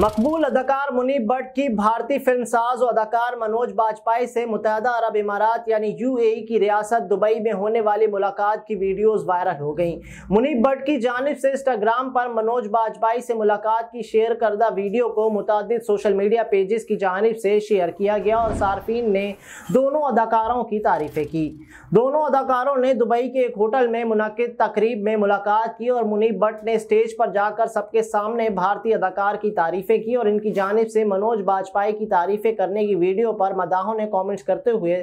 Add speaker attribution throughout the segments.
Speaker 1: मकबूल अदाकार मुनीब भट्ट की भारतीय फिल्म साज और अदाकार मनोज बाजपाई से मुतहदा अरब इमारात यानी यूएई की रियासत दुबई में होने वाली मुलाकात की वीडियोस वायरल हो गई मुनीब भट्ट की जानब से इंस्टाग्राम पर मनोज बाजपाई से मुलाकात की शेयर करदा वीडियो को मुतद सोशल मीडिया पेजेस की जानब से शेयर किया गया और सार्फिन ने दोनों अदाकारों की तारीफ़ें की दोनों अदाकारों ने दुबई के एक होटल में मुनद तकरीब में मुलाकात की और मुनीब भट्ट ने स्टेज पर जाकर सबके सामने भारतीय अदाकार की तारीफें की और इनकी जानब से मनोज बाजपाई की तारीफें करने की वीडियो पर मदाहों ने कॉमेंट्स करते हुए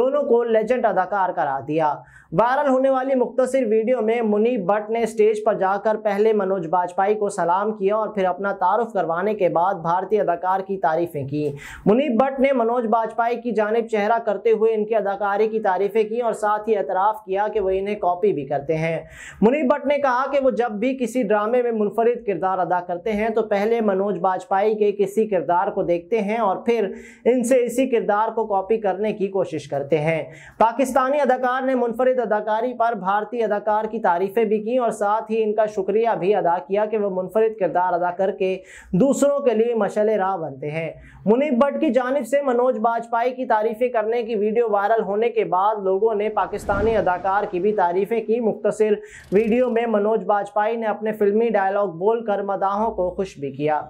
Speaker 1: दोनों को लेजेंड अदाकार करार दिया वायरल होने वाली मुख्तर वीडियो में मुनीब भट्ट ने स्टेज पर जाकर पहले मनोज बाजपाई को सलाम किया और फिर अपना तारुफ करवाने के बाद भारतीय अदाकार की तारीफें की मुनीब भट्ट ने मनोज बाजपाई की जानब चेहरा करते हुए इनकी अदाकारी की तारीफें की और और साथ ही एतराफ़ किया कि वह इन्हें कॉपी भी करते हैं मुनीब भट्ट ने कहा कि वो जब भी किसी ड्रामे में मुनफरद किरदार अदा करते हैं तो पहले मनोज बाजपाई के किसी किरदार को देखते हैं और फिर इनसे इसी किरदार को कॉपी करने की कोशिश करते हैं पाकिस्तानी अदाकार ने मुनफरद अदाकारी पर भारतीय अदाकार की तारीफ़ें भी की और साथ ही इनका शुक्रिया भी अदा किया कि वह मुनफरद किरदार अदा करके दूसरों के लिए मशल राह बनते हैं मुनीब भट्ट की जानब से मनोज बाजपाई की तारीफ़ें करने की वीडियो वायरल होने के बाद लोगों ने पाकिस्तानी अदाकार की भी तारीफ़ें की मुख्तर वीडियो में मनोज बाजपाई ने अपने फिल्मी डायलॉग बोलकर मदाहों को खुश भी किया